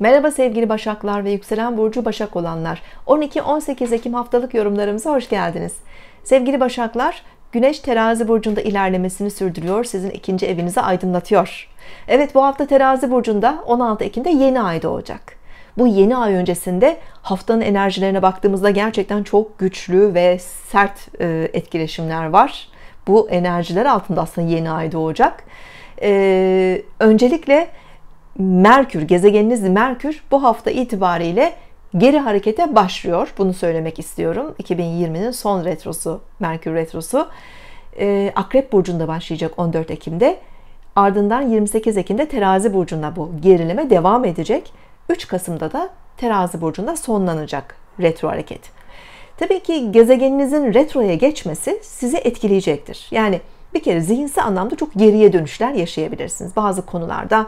Merhaba sevgili Başaklar ve Yükselen Burcu Başak olanlar. 12-18 Ekim haftalık yorumlarımıza hoş geldiniz. Sevgili Başaklar, Güneş terazi burcunda ilerlemesini sürdürüyor. Sizin ikinci evinizi aydınlatıyor. Evet bu hafta terazi burcunda 16 Ekim'de yeni ay doğacak. Bu yeni ay öncesinde haftanın enerjilerine baktığımızda gerçekten çok güçlü ve sert e, etkileşimler var. Bu enerjiler altında aslında yeni ay doğacak. Ee, öncelikle Merkür, gezegeniniz Merkür bu hafta itibariyle geri harekete başlıyor. Bunu söylemek istiyorum. 2020'nin son retrosu, Merkür retrosu. Ee, Akrep Burcu'nda başlayacak 14 Ekim'de. Ardından 28 Ekim'de Terazi Burcu'nda bu gerileme devam edecek. 3 Kasım'da da Terazi Burcu'nda sonlanacak retro hareket. Tabii ki gezegeninizin retroya geçmesi sizi etkileyecektir. Yani bir kere zihinsel anlamda çok geriye dönüşler yaşayabilirsiniz. Bazı konularda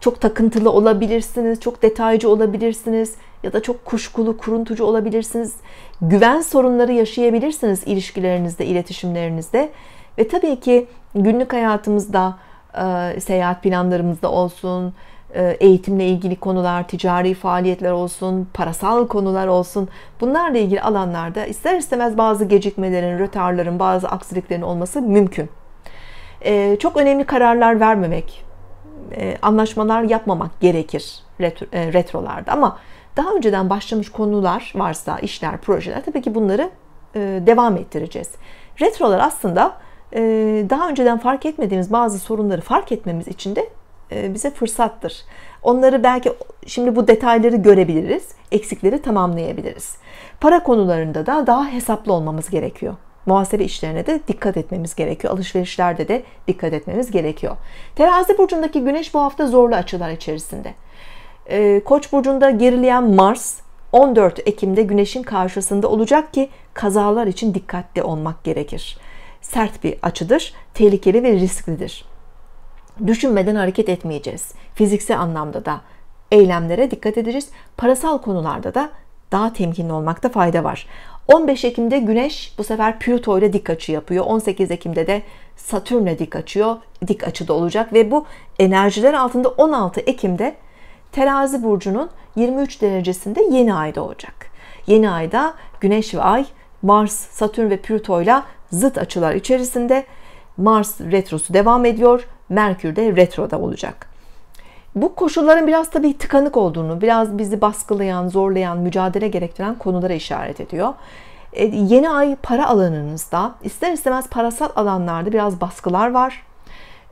çok takıntılı olabilirsiniz, çok detaycı olabilirsiniz ya da çok kuşkulu, kuruntucu olabilirsiniz. Güven sorunları yaşayabilirsiniz ilişkilerinizde, iletişimlerinizde. Ve tabii ki günlük hayatımızda, e, seyahat planlarımızda olsun, e, eğitimle ilgili konular, ticari faaliyetler olsun, parasal konular olsun. Bunlarla ilgili alanlarda ister istemez bazı gecikmelerin, rötarların, bazı aksiliklerin olması mümkün. E, çok önemli kararlar vermemek, e, anlaşmalar yapmamak gerekir e, retrolarda ama daha önceden başlamış konular varsa işler projeler tabii ki bunları e, devam ettireceğiz. Retrolar aslında daha önceden fark etmediğimiz bazı sorunları fark etmemiz için de bize fırsattır. Onları belki şimdi bu detayları görebiliriz, eksikleri tamamlayabiliriz. Para konularında da daha hesaplı olmamız gerekiyor muhasebe işlerine de dikkat etmemiz gerekiyor. Alışverişlerde de dikkat etmemiz gerekiyor. Terazi burcundaki güneş bu hafta zorlu açılar içerisinde. Ee, Koç burcunda gerileyen Mars 14 Ekim'de güneşin karşısında olacak ki kazalar için dikkatli olmak gerekir. Sert bir açıdır, tehlikeli ve risklidir. Düşünmeden hareket etmeyeceğiz. Fiziksel anlamda da eylemlere dikkat edeceğiz. Parasal konularda da daha temkinli olmakta fayda var. 15 Ekim'de Güneş bu sefer Plüto ile dik açı yapıyor. 18 Ekim'de de Satürn'le dik açıyor. Dik açıda olacak ve bu enerjiler altında 16 Ekim'de Terazi burcunun 23 derecesinde yeni ayda olacak. Yeni ayda Güneş ve Ay, Mars, Satürn ve Plüto ile zıt açılar içerisinde Mars retrosu devam ediyor. Merkür de retroda olacak. Bu koşulların biraz tabii tıkanık olduğunu, biraz bizi baskılayan, zorlayan, mücadele gerektiren konulara işaret ediyor. E, yeni ay para alanınızda ister istemez parasal alanlarda biraz baskılar var.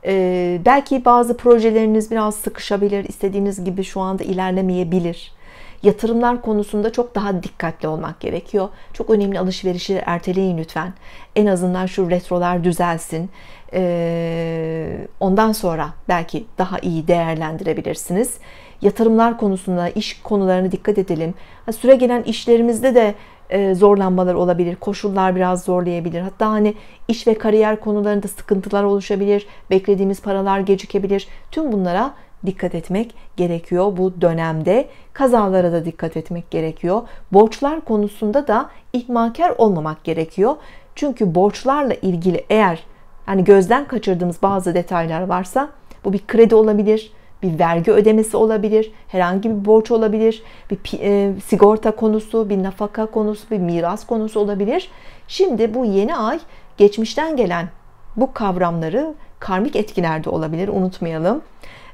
E, belki bazı projeleriniz biraz sıkışabilir, istediğiniz gibi şu anda ilerlemeyebilir. Yatırımlar konusunda çok daha dikkatli olmak gerekiyor. Çok önemli alışverişi erteleyin lütfen. En azından şu retrolar düzelsin. Ee, ondan sonra belki daha iyi değerlendirebilirsiniz. Yatırımlar konusunda iş konularına dikkat edelim. süre gelen işlerimizde de e, zorlanmalar olabilir. Koşullar biraz zorlayabilir. Hatta hani iş ve kariyer konularında sıkıntılar oluşabilir. Beklediğimiz paralar gecikebilir. Tüm bunlara dikkat etmek gerekiyor bu dönemde. Kazalara da dikkat etmek gerekiyor. Borçlar konusunda da ihmalkar olmamak gerekiyor. Çünkü borçlarla ilgili eğer hani gözden kaçırdığımız bazı detaylar varsa bu bir kredi olabilir, bir vergi ödemesi olabilir, herhangi bir borç olabilir, bir e, sigorta konusu, bir nafaka konusu, bir miras konusu olabilir. Şimdi bu yeni ay geçmişten gelen bu kavramları karmik etkilerde olabilir unutmayalım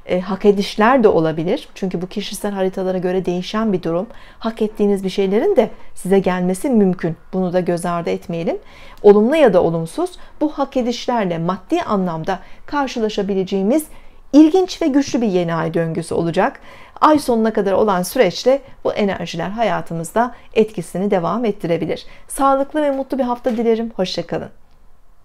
e, hak edişler de olabilir. Çünkü bu kişisel haritalara göre değişen bir durum. Hak ettiğiniz bir şeylerin de size gelmesi mümkün. Bunu da göz ardı etmeyelim. Olumlu ya da olumsuz bu hak edişlerle maddi anlamda karşılaşabileceğimiz ilginç ve güçlü bir yeni ay döngüsü olacak. Ay sonuna kadar olan süreçte bu enerjiler hayatımızda etkisini devam ettirebilir. Sağlıklı ve mutlu bir hafta dilerim. Hoşçakalın.